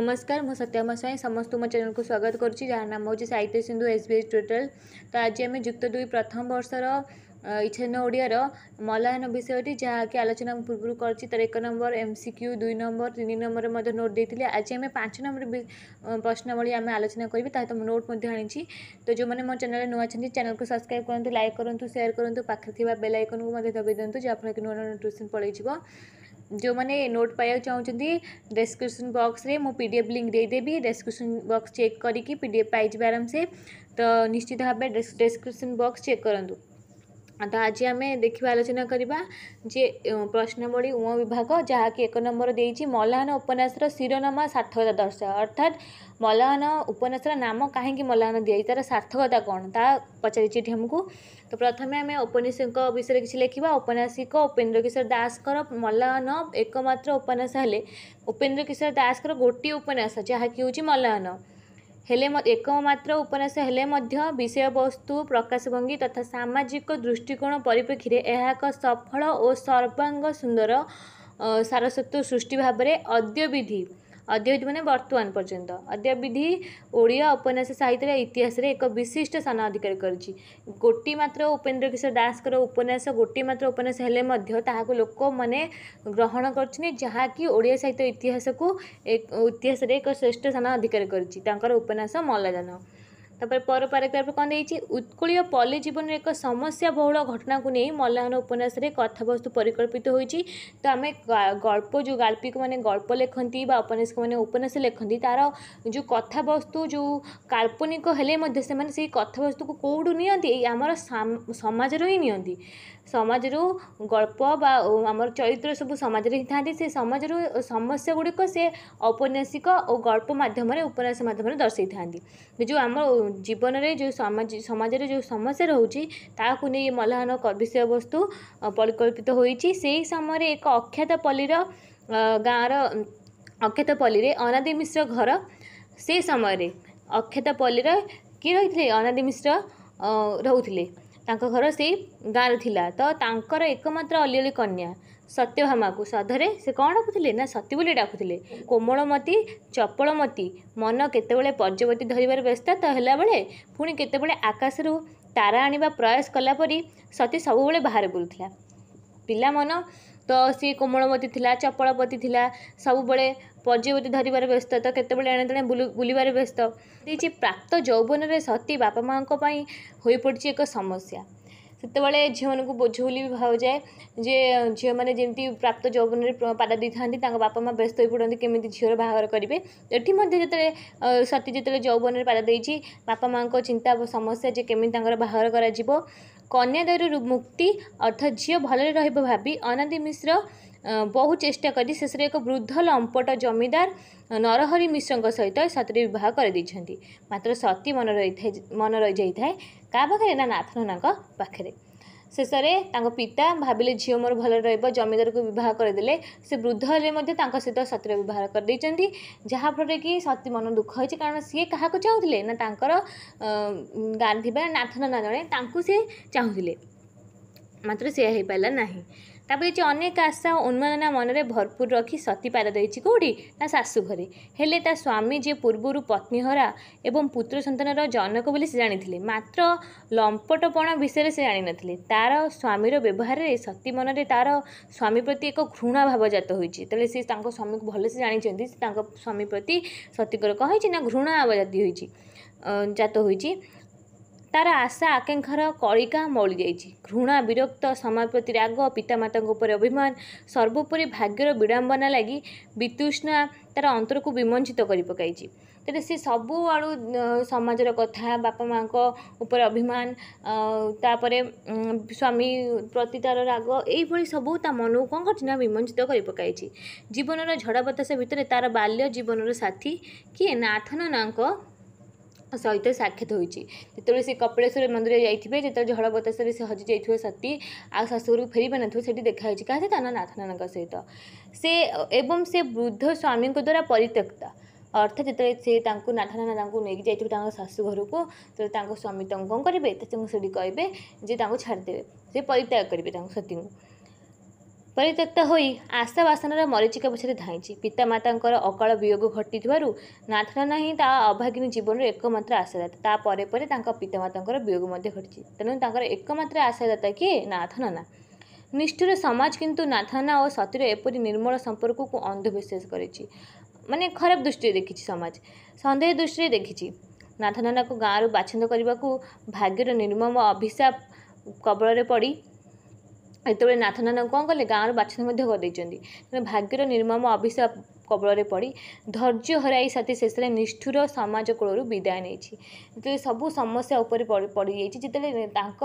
নমস্কার ମୁଁ ସତ୍ୟମ ସ୍ୱାଇଁ ସମସ୍ତଙ୍କୁ ମୋ ଚ୍ୟାନେଲକୁ ସ୍ୱାଗତ କରୁଛି ଯାହାର ନାମ ହେଉଛି Sahitya Sindhu S B S total ତ ଆଜି ଆମେ ଯୁକ୍ତ ଦୁଇ ପ୍ରଥମ ବର୍ଷର ଇଛେନ ଓଡ଼ିଆର ମଲାୟନ ବିଷୟଟି ଯାହାକି ଆଲୋଚନା ପୂର୍ବରୁ କରିଛି ତା'ର ଏକ ନମ୍ବର ଏମ୍ ସି କ୍ୟୁ ଦୁଇ ନମ୍ବର ତିନି ନମ୍ବରରେ ମଧ୍ୟ ନୋଟ୍ ଦେଇଥିଲେ ଆଜି ଆମେ ପାଞ୍ଚ ନମ୍ବର ପ୍ରଶ୍ନାବଳୀ ଆମେ ଆଲୋଚନା କରିବି ତା ସହିତ ନୋଟ୍ ମଧ୍ୟ ଆଣିଛି ତ ଯେଉଁମାନେ ମୋ ଚ୍ୟାନେଲ୍ରେ ନୂଆ ଅଛନ୍ତି ଚ୍ୟାନେଲ୍କୁ ସବସ୍କ୍ରାଇବ୍ କରନ୍ତୁ ଲାଇକ୍ କରନ୍ତୁ ସେୟାର କରନ୍ତୁ ପାଖରେ ଥିବା ବେଲ୍ ଆଇକନ୍କୁ ମଧ୍ୟ ଦବାଇ ଦିଅନ୍ତୁ ଯାହାଫଳରେ କି ନୂଆ ନୂଆ ନୋଟିଫିକେସନ୍ ପଳାଇଯିବ ଯେଉଁମାନେ ନୋଟ୍ ପାଇବାକୁ ଚାହୁଁଛନ୍ତି ଡେସ୍କ୍ରିପସନ୍ ବକ୍ସରେ ମୁଁ ପି ଡି ଏଫ୍ ଲିଙ୍କ୍ ଦେଇଦେବି ଡେସ୍କ୍ରିପସନ୍ ବକ୍ସ ଚେକ୍ କରିକି ପି ଡି ଏଫ୍ ପାଇଯିବେ ଆରାମସେ ତ ନିଶ୍ଚିତ ଭାବେ ଡେସ୍କ୍ରିପସନ୍ ବକ୍ସ ଚେକ୍ କରନ୍ତୁ ତ ଆଜି ଆମେ ଦେଖିବା ଆଲୋଚନା କରିବା ଯେ ପ୍ରଶ୍ନବଳୀ ଉଁ ବିଭାଗ ଯାହାକି ଏକ ନମ୍ବର ଦେଇଛି ମଲ୍ହାନ ଉପନ୍ୟାସର ଶିରୋନାମା ସାର୍ଥକତା ଦର୍ଶାଅ ଅର୍ଥାତ୍ ମଲ୍ହାନ ଉପନ୍ୟାସର ନାମ କାହିଁକି ମଲ୍ହାନ ଦିଆଯାଇଛି ତା'ର ସାର୍ଥକତା କ'ଣ ତାହା ପଚାରିଛି ଏଠି ଆମକୁ ତ ପ୍ରଥମେ ଆମେ ଔପନ୍ୟାସିକଙ୍କ ବିଷୟରେ କିଛି ଲେଖିବା ଔପନ୍ୟାସିକ ଉପେନ୍ଦ୍ର କିଶୋର ଦାସଙ୍କର ମଲ୍ହାନ ଏକମାତ୍ର ଉପନ୍ୟାସ ହେଲେ ଉପେନ୍ଦ୍ର କିଶୋର ଦାସଙ୍କର ଗୋଟିଏ ଉପନ୍ୟାସ ଯାହାକି ହେଉଛି ମଲ୍ହାନ ହେଲେ ଏକମାତ୍ର ଉପନ୍ୟାସ ହେଲେ ମଧ୍ୟ ବିଷୟବସ୍ତୁ ପ୍ରକାଶଭଙ୍ଗୀ ତଥା ସାମାଜିକ ଦୃଷ୍ଟିକୋଣ ପରିପ୍ରେକ୍ଷୀରେ ଏହା ଏକ ସଫଳ ଓ ସର୍ବାଙ୍ଗ ସୁନ୍ଦର ସାରସ୍ୱତ ସୃଷ୍ଟି ଭାବରେ ଅଦ୍ୟବିଧି अद्यवधि मर्तमान पर्यन्त ओडिया उपन्यास साहित्य इतिहास एक विशिष्ट स्थान अधिकार गोटी मात्र उपेन्द्र किशोर दासको उपन्यास गोटी मत उपन्यासले लोक ग्रहण महण ओडिया साहित्य इतिहास को एक इतिहास एक श्रेष्ठ स्थान अधिकार गरिन्यास मल्लाजन ତାପରେ ପର ପାରାଗ୍ରାଫରେ କ'ଣ ଦେଇଛି ଉତ୍କଳୀୟ ପଲ୍ଲୀ ଜୀବନର ଏକ ସମସ୍ୟା ବହୁଳ ଘଟଣାକୁ ନେଇ ମଲ୍ଲାହନ ଉପନ୍ୟାସରେ କଥାବସ୍ତୁ ପରିକଳ୍ପିତ ହୋଇଛି ତ ଆମେ ଗଳ୍ପ ଯେଉଁ ଗାଳ୍ପିକମାନେ ଗଳ୍ପ ଲେଖନ୍ତି ବା ଉପନ୍ୟାସିକମାନେ ଉପନ୍ୟାସ ଲେଖନ୍ତି ତା'ର ଯେଉଁ କଥାବସ୍ତୁ ଯେଉଁ କାଳ୍ପନିକ ହେଲେ ମଧ୍ୟ ସେମାନେ ସେଇ କଥାବସ୍ତୁକୁ କେଉଁଠୁ ନିଅନ୍ତି ଏଇ ଆମର ସମାଜରୁ ହିଁ ନିଅନ୍ତି ସମାଜରୁ ଗଳ୍ପ ବା ଆମର ଚରିତ୍ର ସବୁ ସମାଜରେ ହିଁ ଥାନ୍ତି ସେ ସମାଜରୁ ସମସ୍ୟା ଗୁଡ଼ିକ ସେ ଔପନ୍ୟାସିକ ଓ ଗଳ୍ପ ମାଧ୍ୟମରେ ଉପନ୍ୟାସ ମାଧ୍ୟମରେ ଦର୍ଶାଇଥାନ୍ତି ଯେଉଁ ଆମର ଜୀବନରେ ଯେଉଁ ସମାଜରେ ଯେଉଁ ସମସ୍ୟା ରହୁଛି ତାହାକୁ ନେଇ ମଲ୍ହାନ ବିଷୟବସ୍ତୁ ପରିକଳ୍ପିତ ହୋଇଛି ସେହି ସମୟରେ ଏକ ଅକ୍ଷତ ପଲ୍ଲୀର ଗାଁର ଅକ୍ଷତ ପଲ୍ଲୀରେ ଅନାଦି ମିଶ୍ର ଘର ସେ ସମୟରେ ଅକ୍ଷତ ପଲ୍ଲୀର କିଏ ରହିଥିଲେ ଅନାଦି ମିଶ୍ର ରହୁଥିଲେ ତାଙ୍କ ଘର ସେଇ ଗାଁରେ ଥିଲା ତ ତାଙ୍କର ଏକମାତ୍ର ଅଲିଅଳି କନ୍ୟା ସତ୍ୟଭାମାକୁ ସଧରେ ସେ କ'ଣ ଡାକୁଥିଲେ ନା ସତୀ ବୋଲି ଡାକୁଥିଲେ କୋମଳମତୀ ଚପଳମତୀ ମନ କେତେବେଳେ ପର୍ଯ୍ୟବତୀ ଧରିବାର ବ୍ୟସ୍ତ ତ ହେଲାବେଳେ ପୁଣି କେତେବେଳେ ଆକାଶରୁ ତାରା ଆଣିବା ପ୍ରୟାସ କଲାପରି ସତୀ ସବୁବେଳେ ବାହାରେ ବୁଲୁଥିଲା ପିଲା ମନ ତ ସିଏ କୋମଳମତୀ ଥିଲା ଚପଳପତି ଥିଲା ସବୁବେଳେ ପର୍ଯ୍ୟବତୀ ଧରିବାର ବ୍ୟସ୍ତ ତ କେତେବେଳେ ଏଣେ ତେଣେ ବୁଲିବାରେ ବ୍ୟସ୍ତ ଦେଇଛି ପ୍ରାପ୍ତ ଯୌବନରେ ସତୀ ବାପା ମାଆଙ୍କ ପାଇଁ ହୋଇପଡ଼ିଛି ଏକ ସମସ୍ୟା ସେତେବେଳେ ଝିଅମାନଙ୍କୁ ବୋଝ ବୋଲି ବି ଭାବୁଯାଏ ଯେ ଝିଅମାନେ ଯେମିତି ପ୍ରାପ୍ତ ଯୌବନରେ ପାଦ ଦେଇଥାନ୍ତି ତାଙ୍କ ବାପା ମାଆ ବ୍ୟସ୍ତ ହୋଇ ପଡ଼ନ୍ତି କେମିତି ଝିଅର ବାହାଘର କରିବେ ଏଠି ମଧ୍ୟ ଯେତେବେଳେ ସତୀ ଯେତେବେଳେ ଯୌବନରେ ପାଦ ଦେଇଛି ବାପା ମାଆଙ୍କ ଚିନ୍ତା ସମସ୍ୟା ଯେ କେମିତି ତାଙ୍କର ବାହାଘର କରାଯିବ କନ୍ୟାଦାୟରୁ ମୁକ୍ତି ଅର୍ଥ ଝିଅ ଭଲରେ ରହିବ ଭାବି ଅନାଦି ମିଶ୍ର बहुत चेष्टा कर शेष एक वृद्ध लंपट जमीदार नरहरी मिश्र सहित सती बह कर मात्र सती मन रही मन रही जाए क्या पाखे ना नाथ नना पाखे शेष पिता भाविले झील मोर भल रमीदार को बहुत करदे से वृद्ध हेल्ले सहित सती बहार कर जहाँफल कि सती मन दुख हो कारण सी क्या चाहूल ना गाँव नाथ नना जड़े सी चाहूल मात्र सी ना ତାପରେ ଯେ ଅନେକ ଆଶା ଓ ଉନ୍ମାଦନା ମନରେ ଭରପୁର ରଖି ସତୀପାଦ ଦେଇଛି କେଉଁଠି ତା ଶାଶୁ ଘରେ ହେଲେ ତା ସ୍ୱାମୀ ଯିଏ ପୂର୍ବରୁ ପତ୍ନୀ ହରା ଏବଂ ପୁତ୍ର ସନ୍ତାନର ଜନକ ବୋଲି ସେ ଜାଣିଥିଲେ ମାତ୍ର ଲମ୍ପଟପଣ ବିଷୟରେ ସେ ଜାଣିନଥିଲେ ତାର ସ୍ୱାମୀର ବ୍ୟବହାରରେ ସତୀ ମନରେ ତାର ସ୍ୱାମୀ ପ୍ରତି ଏକ ଘୃଣା ଭାବ ଜାତ ହୋଇଛି ତେଣୁ ସେ ତାଙ୍କ ସ୍ୱାମୀକୁ ଭଲସେ ଜାଣିଛନ୍ତି ସେ ତାଙ୍କ ସ୍ୱାମୀ ପ୍ରତି ସତୀଙ୍କର କ'ଣ ହେଇଛି ନା ଘୃଣା ଭାବ ଜାତି ହୋଇଛି ଜାତ ହୋଇଛି ତାର ଆଶା ଆକାଂକ୍ଷାର କଳିକା ମଳି ଯାଇଛି ଘୃଣା ବିରକ୍ତ ସମାଜ ପ୍ରତି ରାଗ ପିତାମାତାଙ୍କ ଉପରେ ଅଭିମାନ ସର୍ବୋପରି ଭାଗ୍ୟର ବିଡ଼ମ୍ବନା ଲାଗି ବିତୁଷ୍ଣା ତାର ଅନ୍ତରକୁ ବିମଞ୍ଚିତ କରି ପକାଇଛି ତେବେ ସେ ସବୁଆଡ଼ୁ ସମାଜର କଥା ବାପା ମାଆଙ୍କ ଉପରେ ଅଭିମାନ ତାପରେ ସ୍ୱାମୀ ପ୍ରତି ତା'ର ରାଗ ଏଇଭଳି ସବୁ ତା ମନକୁ କ'ଣ କରିଛି ନା ବିମଞ୍ଚିତ ପକାଇଛି ଜୀବନର ଝଡ଼ା ବତାସ ଭିତରେ ତା'ର ବାଲ୍ୟ ଜୀବନର ସାଥୀ କିଏ ନାଥନ ନାଙ୍କ ସହିତ ସାକ୍ଷାତ ହୋଇଛି ଯେତେବେଳେ ସେ କପିଳେଶ୍ୱର ମନ୍ଦିର ଯାଇଥିବେ ଯେତେବେଳେ ଝଡ଼ ବତାସରେ ସେ ହଜି ଯାଇଥିବ ସତୀ ଆଉ ଶାଶୁଘରକୁ ଫେରି ପାରିନଥିବ ସେଠି ଦେଖା ଦେଖାହେଇଛି କାହା ସହିତ ନା ନାଥନାନଙ୍କ ସହିତ ସେ ଏବଂ ସେ ବୃଦ୍ଧ ସ୍ୱାମୀଙ୍କ ଦ୍ୱାରା ପରିତ୍ୟକ୍ତ ଅର୍ଥାତ୍ ଯେତେବେଳେ ସେ ତାଙ୍କୁ ନାଥନାନା ତାଙ୍କୁ ନେଇକି ଯାଇଥିବେ ତାଙ୍କ ଶାଶୁଘରକୁ ତ ତାଙ୍କ ସ୍ୱାମୀ ତାଙ୍କୁ କ'ଣ କରିବେ ତ ମୁଁ ସେଠି କହିବେ ଯେ ତାଙ୍କୁ ଛାଡ଼ିଦେବେ ସେ ପରିତ୍ୟାଗ କରିବେ ତାଙ୍କ ସତୀଙ୍କୁ ପରିତ୍ୟକ୍ତ ହୋଇ ଆଶା ବାସନର ମରିଚିକା ପଛରେ ଧାଇଁଛି ପିତାମାତାଙ୍କର ଅକାଳ ବିୟୋଗ ଘଟିଥିବାରୁ ନାଥନା ନାହିଁ ତା ଅଭାଗିନୀ ଜୀବନର ଏକମାତ୍ର ଆଶାଦାତା ତା ପରେ ପରେ ତାଙ୍କ ପିତାମାତାଙ୍କର ବିୟୋଗ ମଧ୍ୟ ଘଟିଛି ତେଣୁ ତାଙ୍କର ଏକମାତ୍ର ଆଶାଦାତା କିଏ ନାଥ ନନା ନିଷ୍ଠୁର ସମାଜ କିନ୍ତୁ ନାଥନା ଓ ସତୀର ଏପରି ନିର୍ମଳ ସମ୍ପର୍କକୁ ଅନ୍ଧବିଶ୍ୱାସ କରିଛି ମାନେ ଖରାପ ଦୃଷ୍ଟିରେ ଦେଖିଛି ସମାଜ ସନ୍ଦେହ ଦୃଷ୍ଟିରେ ଦେଖିଛି ନାଥନାନାକୁ ଗାଁରୁ ବାଛନ୍ଦ କରିବାକୁ ଭାଗ୍ୟର ନିର୍ମମ ଅଭିଶାପ କବଳରେ ପଡ଼ି ଯେତେବେଳେ ନାଥନାନାଙ୍କୁ କ'ଣ କଲେ ଗାଁରୁ ବାଛ ମଧ୍ୟ କରିଦେଇଛନ୍ତି ତେଣୁ ଭାଗ୍ୟର ନିର୍ମମ ଅଭିଶାପ କବଳରେ ପଡ଼ି ଧୈର୍ଯ୍ୟ ହରାଇ ସାଥୀ ଶେଷରେ ନିଷ୍ଠୁର ସମାଜ କୂଳରୁ ବିଦାୟ ନେଇଛି ଯେତେବେଳେ ସବୁ ସମସ୍ୟା ଉପରେ ପଡ଼ିଯାଇଛି ଯେତେବେଳେ ତାଙ୍କ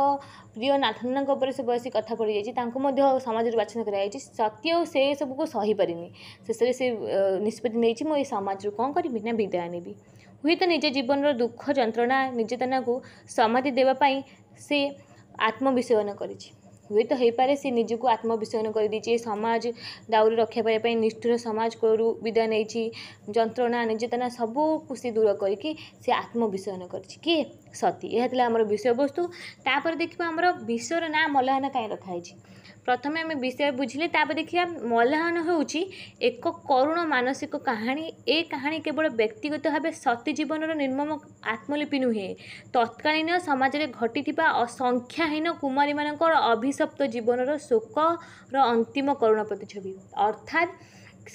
ପ୍ରିୟ ନାଥନାନାଙ୍କ ଉପରେ ସେ ବସି କଥା ପଡ଼ିଯାଇଛି ତାଙ୍କୁ ମଧ୍ୟ ସମାଜରୁ ବାଛନ କରାଯାଇଛି ସତ୍ୟ ଆଉ ସେ ସବୁକୁ ସହିପାରିନି ଶେଷରେ ସେ ନିଷ୍ପତ୍ତି ନେଇଛି ମୁଁ ଏଇ ସମାଜରୁ କ'ଣ କରିବି ନା ବିଦାୟ ନେବି ହୁଏତ ନିଜ ଜୀବନର ଦୁଃଖ ଯନ୍ତ୍ରଣା ନିର୍ଯାତନାକୁ ସମାଧି ଦେବା ପାଇଁ ସେ ଆତ୍ମବିଶୋଧନ କରିଛି ହୁଏତ ହେଇପାରେ ସେ ନିଜକୁ ଆତ୍ମବିସର୍ଜନ କରିଦେଇଛି ଏ ସମାଜ ଦାଉରୁ ରକ୍ଷା ପାଇବା ପାଇଁ ନିଷ୍ଠୁର ସମାଜ ସମାଜରୁ ବିଦାୟ ନେଇଛି ଯନ୍ତ୍ରଣା ନିର୍ଯାତନା ସବୁ ଖୁସି ଦୂର କରିକି ସେ ଆତ୍ମବିସର୍ଜନ କରିଛି କି ସତୀ ଏହା ଥିଲା ଆମର ବିଷୟବସ୍ତୁ ତାପରେ ଦେଖିବା ଆମର ବିଷୟର ନାଁ ମଲ୍ଲାହାନା କାହିଁ ରଖାହେଇଛି ପ୍ରଥମେ ଆମେ ବିଷୟ ବୁଝିଲେ ତାପରେ ଦେଖିବା ମଲ୍ହାନ ହେଉଛି ଏକ କରୁଣ ମାନସିକ କାହାଣୀ ଏ କାହାଣୀ କେବଳ ବ୍ୟକ୍ତିଗତ ଭାବେ ସତୀ ଜୀବନର ନିର୍ମମ ଆତ୍ମଲିପି ନୁହେଁ ତତ୍କାଳୀନ ସମାଜରେ ଘଟିଥିବା ସଂଖ୍ୟାହୀନ କୁମାରୀମାନଙ୍କର ଅଭିଶପ୍ତ ଜୀବନର ଶୋକର ଅନ୍ତିମ କରୁଣ ପ୍ରତିଛବି ଅର୍ଥାତ୍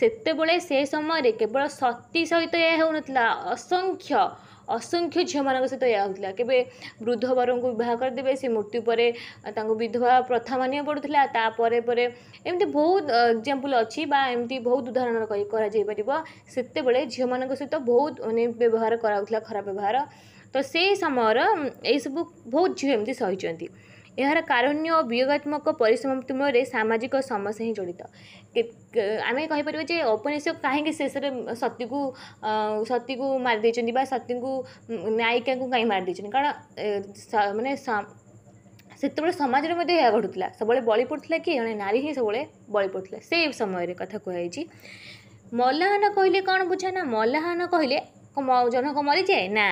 ସେତେବେଳେ ସେ ସମୟରେ କେବଳ ସତୀ ସହିତ ଏହା ହେଉନଥିଲା ଅସଂଖ୍ୟ ଅସଂଖ୍ୟ ଝିଅମାନଙ୍କ ସହିତ ଏହା ହେଉଥିଲା କେବେ ବୃଦ୍ଧ ବରଙ୍କୁ ବିବାହ କରିଦେବେ ସେ ମୃତ୍ୟୁ ପରେ ତାଙ୍କୁ ବିଧବା ପ୍ରଥା ମାନିବାକୁ ପଡ଼ୁଥିଲା ତା'ପରେ ପରେ ଏମିତି ବହୁତ ଏକ୍ଜାମ୍ପଲ୍ ଅଛି ବା ଏମିତି ବହୁତ ଉଦାହରଣ କରାଯାଇ ପାରିବ ସେତେବେଳେ ଝିଅମାନଙ୍କ ସହିତ ବହୁତ ମାନେ ବ୍ୟବହାର କରାଯାଉଥିଲା ଖରାପ ବ୍ୟବହାର ତ ସେଇ ସମୟର ଏଇସବୁ ବହୁତ ଝିଅ ଏମିତି ସହିଛନ୍ତି ଏହାର କାରୁଣ୍ୟ ଓ ବିୟୋଗାତ୍ମକ ପରିସମାପ୍ତି ମୂଳରେ ସାମାଜିକ ସମସ୍ୟା ହିଁ ଜଡ଼ିତ ଆମେ କହିପାରିବା ଯେ ଔପନ୍ୟାସିକ କାହିଁକି ଶେଷରେ ସତୀକୁ ସତୀକୁ ମାରିଦେଇଛନ୍ତି ବା ସତୀଙ୍କୁ ନାୟିକାଙ୍କୁ କାହିଁ ମାରିଦେଇଛନ୍ତି କାରଣ ମାନେ ସେତେବେଳେ ସମାଜରେ ମଧ୍ୟ ଏହା ଘଟୁଥିଲା ସବୁବେଳେ ବଳି ପଡ଼ୁଥିଲା କି ଜଣେ ନାରୀ ହିଁ ସବୁବେଳେ ବଳି ପଡ଼ୁଥିଲା ସେଇ ସମୟରେ କଥା କୁହାଯାଇଛି ମଲ୍ଲାହାନ କହିଲେ କ'ଣ ବୁଝା ନା ମଲ୍ଲାହାନ କହିଲେ ଜହ୍ନକ ମରିଯାଏ ନା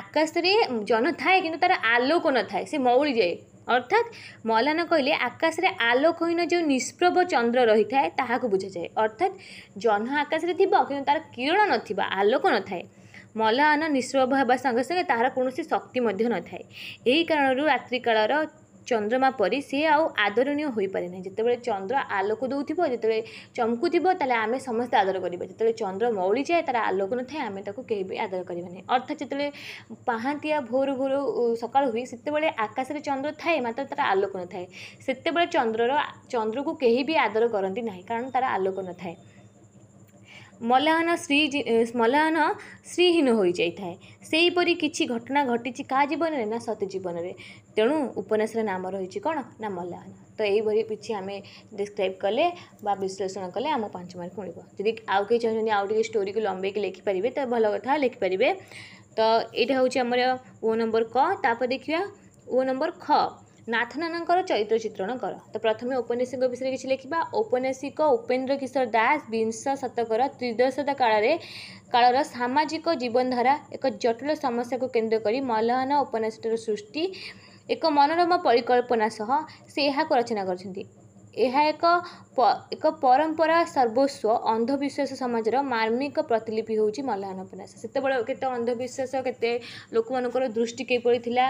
ଆକାଶରେ ଜହ୍ନ ଥାଏ କିନ୍ତୁ ତା'ର ଆଲୋକ ନଥାଏ ସେ ମଉଳିଯାଏ ଅର୍ଥାତ୍ ମୌଲାନା କହିଲେ ଆକାଶରେ ଆଲୋକହୀନ ଯେଉଁ ନିଷ୍ପ୍ରଭ ଚନ୍ଦ୍ର ରହିଥାଏ ତାହାକୁ ବୁଝାଯାଏ ଅର୍ଥାତ୍ ଜହ୍ନ ଆକାଶରେ ଥିବ କିନ୍ତୁ ତା'ର କିରଣ ନଥିବ ଆଲୋକ ନଥାଏ ମଲାଆନ ନିଷ୍ପ୍ରଭ ହେବା ସଙ୍ଗେ ସଙ୍ଗେ ତାହାର କୌଣସି ଶକ୍ତି ମଧ୍ୟ ନଥାଏ ଏହି କାରଣରୁ ରାତ୍ରିକାଳର চন্দ্রমা পরি সে আও আদরণীয় হয়ে না যেতবে চন্দ্র আলোক দেউথিব যেতবে চমকুথিব তাহলে আমি সমস্ত আদর করবা যেতবে চন্দ্র মৌলি যায় তার আলোক নথায় আমি তাকে কেউ বি আদর করবা না অর্থাৎ যেতবে পাহাঁতিয়া ভোর ভোর সকাল হুয়ে সেতবে আকাশে চন্দ্র থাকে মাত্র তার আলোক নথায় সেতবে চন্দ্রর চন্দ্রকু কেউ বি আদর করতে না কারণ তার আলোক নথায় ମଲାୟନ ଶ୍ରୀ ମଲାୟନ ଶ୍ରୀହୀନ ହୋଇଯାଇଥାଏ ସେହିପରି କିଛି ଘଟଣା ଘଟିଛି କାହା ଜୀବନରେ ନା ସତୀ ଜୀବନରେ ତେଣୁ ଉପନ୍ୟାସର ନାମ ରହିଛି କ'ଣ ନା ମଲାୟନ ତ ଏହିଭଳି କିଛି ଆମେ ଡିସ୍କ୍ରାଇବ୍ କଲେ ବା ବିଶ୍ଳେଷଣ କଲେ ଆମ ପାଞ୍ଚ ମାର୍କ ମିଳିବ ଯଦି ଆଉ କେହି ଚାହୁଁଛନ୍ତି ଆଉ ଟିକେ ଷ୍ଟୋରିକୁ ଲମ୍ବେଇକି ଲେଖିପାରିବେ ତ ଭଲ କଥା ଲେଖିପାରିବେ ତ ଏଇଟା ହେଉଛି ଆମର ଓ ନମ୍ବର କ ତାପରେ ଦେଖିବା ଓ ନମ୍ବର ଖ ନାଥନାନଙ୍କର ଚରିତ୍ର ଚିତ୍ରଣ କର ତ ପ୍ରଥମେ ଔପନ୍ୟାସିକ ବିଷୟରେ କିଛି ଲେଖିବା ଔପନ୍ୟାସିକ ଉପେନ୍ଦ୍ର କିଶୋର ଦାସ ବିଂଶ ଶତକର ତ୍ରିଦଶତ କାଳରେ କାଳର ସାମାଜିକ ଜୀବନଧାରା ଏକ ଜଟିଳ ସମସ୍ୟାକୁ କେନ୍ଦ୍ର କରି ମଲହନ ଉପନ୍ୟାସଟିର ସୃଷ୍ଟି ଏକ ମନୋରମ ପରିକଳ୍ପନା ସହ ସେ ଏହାକୁ ରଚନା କରିଛନ୍ତି ଏହା ଏକ ଏକ ପରମ୍ପରା ସର୍ବସ୍ୱ ଅନ୍ଧବିଶ୍ୱାସ ସମାଜର ମାର୍ମିକ ପ୍ରତିଲିପି ହେଉଛି ମଲ୍ହାନ ଉପନ୍ୟାସ ସେତେବେଳେ କେତେ ଅନ୍ଧବିଶ୍ୱାସ କେତେ ଲୋକମାନଙ୍କର ଦୃଷ୍ଟି କିପରି ଥିଲା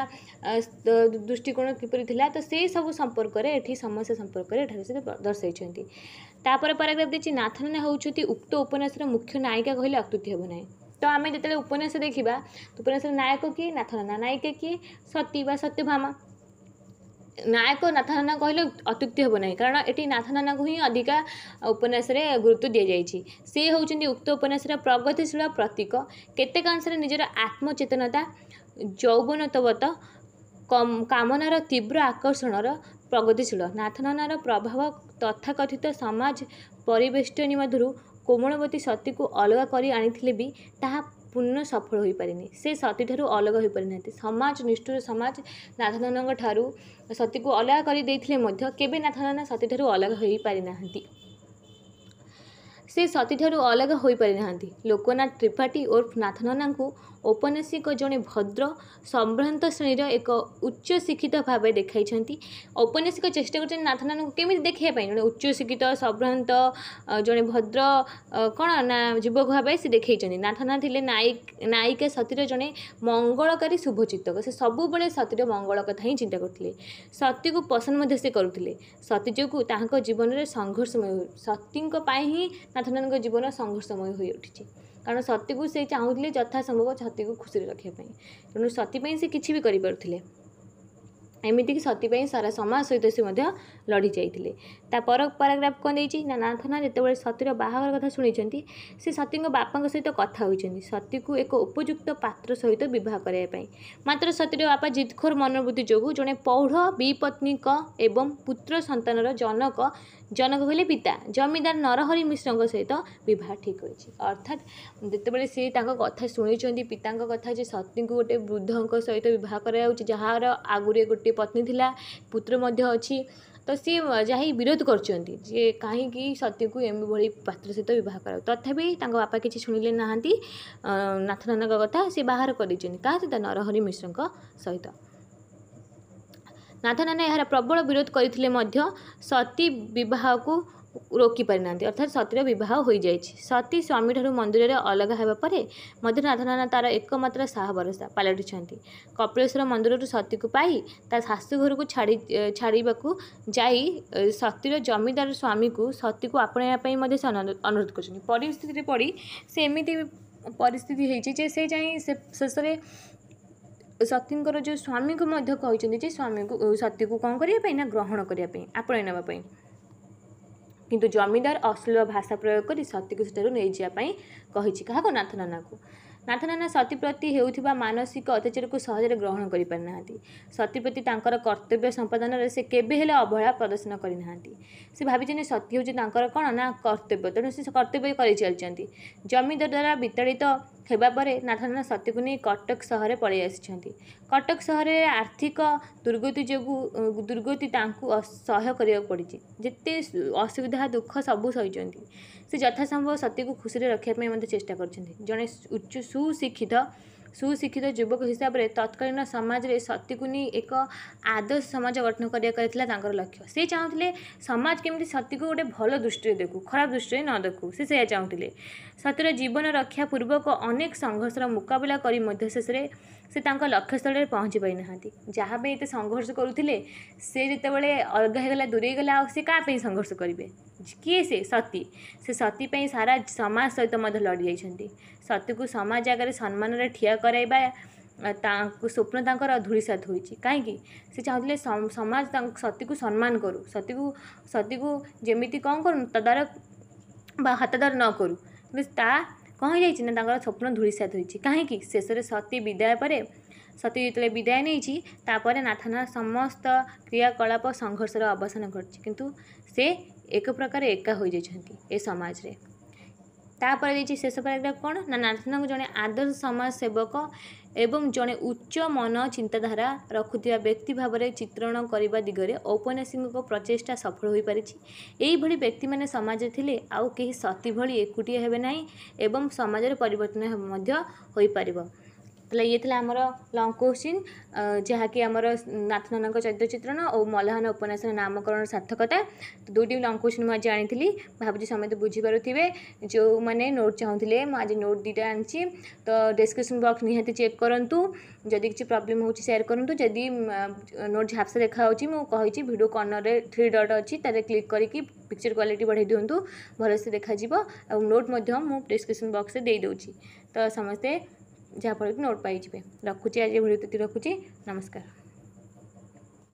ଦୃଷ୍ଟିକୋଣ କିପରି ଥିଲା ତ ସେଇ ସବୁ ସମ୍ପର୍କରେ ଏଠି ସମସ୍ୟା ସମ୍ପର୍କରେ ଏଠାରେ ସେ ଦର୍ଶାଇଛନ୍ତି ତାପରେ ପାରାଗ୍ରାଫ ଦେଇଛି ନାଥନନା ହେଉଛନ୍ତି ଉକ୍ତ ଉପନ୍ୟାସର ମୁଖ୍ୟ ନାୟିକା କହିଲେ ଅତ୍ୟୁକ୍ତି ହେବ ନାହିଁ ତ ଆମେ ଯେତେବେଳେ ଉପନ୍ୟାସ ଦେଖିବା ଉପନ୍ୟାସର ନାୟକ କିଏ ନାଥନନା ନାୟିକା କିଏ ସତୀ ବା ସତ୍ୟଭାମା ନାୟକ ନାଥାନନା କହିଲେ ଅତ୍ୟୁକ୍ତି ହେବ ନାହିଁ କାରଣ ଏଠି ନାଥାନନାକୁ ହିଁ ଅଧିକା ଉପନ୍ୟାସରେ ଗୁରୁତ୍ୱ ଦିଆଯାଇଛି ସେ ହେଉଛନ୍ତି ଉକ୍ତ ଉପନ୍ୟାସର ପ୍ରଗତିଶୀଳ ପ୍ରତୀକ କେତେକାଂଶରେ ନିଜର ଆତ୍ମଚେତନତା ଯୌବନତବତ କାମନାର ତୀବ୍ର ଆକର୍ଷଣର ପ୍ରଗତିଶୀଳ ନାଥନନାର ପ୍ରଭାବ ତଥାକଥିତ ସମାଜ ପରିବେଷ୍ଟନୀ ମଧ୍ୟରୁ କୋମଳବତୀ ସତୀକୁ ଅଲଗା କରି ଆଣିଥିଲେ ବି ତାହା ପୂର୍ଣ୍ଣ ସଫଳ ହୋଇପାରିନି ସେ ସତୀଠାରୁ ଅଲଗା ହୋଇପାରିନାହାନ୍ତି ସମାଜ ନିଷ୍ଠୁର ସମାଜ ନାଥଧନଙ୍କ ଠାରୁ ସତୀକୁ ଅଲଗା କରିଦେଇଥିଲେ ମଧ୍ୟ କେବେ ନାଥଧନା ସତୀଠାରୁ ଅଲଗା ହୋଇପାରିନାହାନ୍ତି ସେ ସତୀଠାରୁ ଅଲଗା ହୋଇପାରିନାହାନ୍ତି ଲୋକନାଥ ତ୍ରିପାଠୀ ଓ ନାଥନନାଙ୍କୁ ଔପନ୍ୟାସିକ ଜଣେ ଭଦ୍ର ସମ୍ଭ୍ରାନ୍ତ ଶ୍ରେଣୀର ଏକ ଉଚ୍ଚ ଶିକ୍ଷିତ ଭାବେ ଦେଖାଇଛନ୍ତି ଔପନ୍ୟାସିକ ଚେଷ୍ଟା କରୁଛନ୍ତି ନାଥନାଥଙ୍କୁ କେମିତି ଦେଖିବା ପାଇଁ ଜଣେ ଉଚ୍ଚ ଶିକ୍ଷିତ ସମ୍ଭ୍ରାନ୍ତ ଜଣେ ଭଦ୍ର କ'ଣ ନା ଯୁବକ ଭାବେ ସେ ଦେଖାଇଛନ୍ତି ନାଥନା ଥିଲେ ନାୟିକା ନାୟିକା ସତୀର ଜଣେ ମଙ୍ଗଳକାରୀ ଶୁଭଚିତ୍ତକ ସେ ସବୁବେଳେ ସତୀର ମଙ୍ଗଳ କଥା ହିଁ ଚିନ୍ତା କରୁଥିଲେ ସତୀକୁ ପସନ୍ଦ ମଧ୍ୟ ସେ କରୁଥିଲେ ସତୀ ଯୋଗୁଁ ତାଙ୍କ ଜୀବନରେ ସଂଘର୍ଷମୟ ସତୀଙ୍କ ପାଇଁ ହିଁ ନାଥନାଥଙ୍କ ଜୀବନ ସଂଘର୍ଷମୟ ହୋଇଉଠିଛି କାରଣ ସତୀକୁ ସେ ଚାହୁଁଥିଲେ ଯଥା ସମ୍ଭବ ସତୀକୁ ଖୁସିରେ ରଖିବା ପାଇଁ ତେଣୁ ସତୀ ପାଇଁ ସେ କିଛି ବି କରିପାରୁଥିଲେ ଏମିତିକି ସତୀପାଇଁ ସାରା ସମାଜ ସହିତ ସେ ମଧ୍ୟ ଲଢ଼ି ଯାଇଥିଲେ ତା ପର ପାରାଗ୍ରାଫ କ'ଣ ଦେଇଛି ନା ନାଥନା ଯେତେବେଳେ ସତୀର ବାହାଘର କଥା ଶୁଣିଛନ୍ତି ସେ ସତୀଙ୍କ ବାପାଙ୍କ ସହିତ କଥା ହୋଇଛନ୍ତି ସତୀକୁ ଏକ ଉପଯୁକ୍ତ ପାତ୍ର ସହିତ ବିବାହ କରାଇବା ପାଇଁ ମାତ୍ର ସତୀର ବାପା ଜିଦ୍ଖୋର ମନୋବୃତ୍ତି ଯୋଗୁଁ ଜଣେ ପୌଢ଼ ବିପତ୍ନୀକ ଏବଂ ପୁତ୍ର ସନ୍ତାନର ଜନକ ଜନକ କହିଲେ ପିତା ଜମିଦାର ନରହରି ମିଶ୍ରଙ୍କ ସହିତ ବିବାହ ଠିକ୍ ହୋଇଛି ଅର୍ଥାତ୍ ଯେତେବେଳେ ସେ ତାଙ୍କ କଥା ଶୁଣିଛନ୍ତି ପିତାଙ୍କ କଥା ଯେ ସତୀଙ୍କୁ ଗୋଟେ ବୃଦ୍ଧଙ୍କ ସହିତ ବିବାହ କରାଯାଉଛି ଯାହାର ଆଗରେ ଗୋଟେ गोटे पत्नी थी पुत्र तो सी जा विरोध कर कहीं सत्य को एम भाई पात्र सहित बहुत कराऊ तथापि बापा किसी शुणिले नहांती नाथ नंद कथा सी बाहर कर नरहरी मिश्र सहित नाथ नंद यार प्रबल विरोध करते सती बहुत ରୋକି ପାରିନାହାନ୍ତି ଅର୍ଥାତ୍ ସତୀର ବିବାହ ହୋଇଯାଇଛି ସତୀ ସ୍ୱାମୀଠାରୁ ମନ୍ଦିରରେ ଅଲଗା ହେବା ପରେ ମଧ୍ୟ ନାଥନାରାୟଣ ତା'ର ଏକମାତ୍ର ସାହ ଭରସା ପାଲଟିଛନ୍ତି କପିଳେଶ୍ୱର ମନ୍ଦିରରୁ ସତୀକୁ ପାଇ ତା ଶାଶୁଘରକୁ ଛାଡ଼ି ଛାଡ଼ିବାକୁ ଯାଇ ସତୀର ଜମିଦାର ସ୍ୱାମୀକୁ ସତୀକୁ ଆପଣାଇବା ପାଇଁ ମଧ୍ୟ ସେ ଅନୁରୋଧ କରୁଛନ୍ତି ପରିସ୍ଥିତିରେ ପଡ଼ି ସେ ଏମିତି ପରିସ୍ଥିତି ହୋଇଛି ଯେ ସେ ଯାଇ ସେ ଶେଷରେ ସତୀଙ୍କର ଯେଉଁ ସ୍ୱାମୀଙ୍କୁ ମଧ୍ୟ କହିଛନ୍ତି ଯେ ସ୍ୱାମୀକୁ ସତୀକୁ କ'ଣ କରିବା ପାଇଁ ନା ଗ୍ରହଣ କରିବା ପାଇଁ ଆପଣାଇ ନେବା ପାଇଁ କିନ୍ତୁ ଜମିଦାର ଅଶ୍ଳୀଳ ଭାଷା ପ୍ରୟୋଗ କରି ସତୀକୁ ସେଠାରୁ ନେଇଯିବା ପାଇଁ କହିଛି କାହାକୁ ନାଥ ନାନାକୁ ନାଥ ନାନା ସତୀ ପ୍ରତି ହେଉଥିବା ମାନସିକ ଅତ୍ୟାଚାରକୁ ସହଜରେ ଗ୍ରହଣ କରିପାରିନାହାନ୍ତି ସତୀ ପ୍ରତି ତାଙ୍କର କର୍ତ୍ତବ୍ୟ ସମ୍ପାଦନରେ ସେ କେବେ ହେଲେ ଅବହେଳା ପ୍ରଦର୍ଶନ କରିନାହାନ୍ତି ସେ ଭାବିଛନ୍ତି ସତୀ ହେଉଛି ତାଙ୍କର କ'ଣ ନା କର୍ତ୍ତବ୍ୟ ତେଣୁ ସେ କର୍ତ୍ତବ୍ୟ କରି ଚାଲିଛନ୍ତି ଜମିଦାର ଦ୍ୱାରା ବିତାଡ଼ିତ ହେବା ପରେ ନାଥ ନାନା ସତୀକୁ ନେଇ କଟକ ସହରରେ ପଳେଇ ଆସିଛନ୍ତି କଟକ ସହରରେ ଆର୍ଥିକ ଦୁର୍ଗତି ଯୋଗୁଁ ଦୁର୍ଗତି ତାଙ୍କୁ ସହ୍ୟ କରିବାକୁ ପଡ଼ିଛି ଯେତେ ଅସୁବିଧା ଦୁଃଖ ସବୁ ସହିଛନ୍ତି ସେ ଯଥାସମ୍ଭବ ସତୀକୁ ଖୁସିରେ ରଖିବା ପାଇଁ ମଧ୍ୟ ଚେଷ୍ଟା କରିଛନ୍ତି ଜଣେ ଉଚ୍ଚ ସୁଶିକ୍ଷିତ ସୁଶିକ୍ଷିତ ଯୁବକ ହିସାବରେ ତତ୍କାଳୀନ ସମାଜରେ ସତୀକୁ ନେଇ ଏକ ଆଦର୍ଶ ସମାଜ ଗଠନ କରିବାକୁ ଥିଲା ତାଙ୍କର ଲକ୍ଷ୍ୟ ସେ ଚାହୁଁଥିଲେ ସମାଜ କେମିତି ସତୀକୁ ଗୋଟେ ଭଲ ଦୃଷ୍ଟିରେ ଦେଖୁ ଖରାପ ଦୃଷ୍ଟିରେ ନ ଦେଖୁ ସେ ସେଇଆ ଚାହୁଁଥିଲେ ସତୀର ଜୀବନ ରକ୍ଷା ପୂର୍ବକ ଅନେକ ସଂଘର୍ଷର ମୁକାବିଲା କରି ମଧ୍ୟ ଶେଷରେ से त लक्ष्यस्थिले पहचि पारिहाँ जहाँ पनि सङ्घर्ष गरुले सि जति अलगला दुई गालाइ सङ्घर्ष गरे से सती से सती सारा समाज सहित को समाज समय सम्मान ठिया गराइवा स्वप्नुता धूढी सात हुन्छ कहाँकिसि चाहे समाज को सम्मान करू सती सतीको जमि कदर हतदर नकु ता କ'ଣ ହେଇଯାଇଛି ନା ତାଙ୍କର ସ୍ୱପ୍ନ ଧୂଳିସାତ ହୋଇଛି କାହିଁକି ଶେଷରେ ସତୀ ବିଦାୟ ପରେ ସତୀ ଯେତେବେଳେ ବିଦାୟ ନେଇଛି ତାପରେ ନାଥାନା ସମସ୍ତ କ୍ରିୟାକଳାପ ସଂଘର୍ଷର ଅବସାନ ଘଟିଛି କିନ୍ତୁ ସେ ଏକ ପ୍ରକାର ଏକା ହୋଇଯାଇଛନ୍ତି ଏ ସମାଜରେ ତାପରେ ଦେଇଛି ଶେଷ ପାରାଗ୍ରାଫ୍ କ'ଣ ନା ନାଥନାଥଙ୍କୁ ଜଣେ ଆଦର୍ଶ ସମାଜ ସେବକ ଏବଂ ଜଣେ ଉଚ୍ଚ ମନ ଚିନ୍ତାଧାରା ରଖୁଥିବା ବ୍ୟକ୍ତି ଭାବରେ ଚିତ୍ରଣ କରିବା ଦିଗରେ ଔପନ୍ୟାସିକଙ୍କ ପ୍ରଚେଷ୍ଟା ସଫଳ ହୋଇପାରିଛି ଏହିଭଳି ବ୍ୟକ୍ତିମାନେ ସମାଜରେ ଥିଲେ ଆଉ କେହି ସତୀ ଭଳି ଏକୁଟିଆ ହେବେ ନାହିଁ ଏବଂ ସମାଜରେ ପରିବର୍ତ୍ତନ ମଧ୍ୟ ହୋଇପାରିବ तो ये थला आमर लंग क्वेश्चन जहाँकि आमर नाथ नंदा चरित्र चित्रण और मलहन उपन्यास नामकरण सार्थकता तो दुईट लंग क्वेश्चन मुझे आनी भावी समेत बुझीपे जो मैंने नोट चाहूँ मुझे नोट दुटा आनी तो डेस्क्रिप्स बक्स निहती चेक करूँ जदि किसी प्रोब्लेम होयार करूँ जदि नोट झापस देखा मुझे भिडो कर्णर में थ्री डट अच्छी तेज़े क्लिक करके पिक्चर क्वाट बढ़ाई दिंतु भलसे देखा और नोट मैं डिस्क्रिप्स बक्स दे तो समस्ते ଯାହାଫଳରେ କି ନୋଟ୍ ପାଇଯିବେ ରଖୁଛି ଆଜି ଭିଡ଼ିଓ ରଖୁଛି ନମସ୍କାର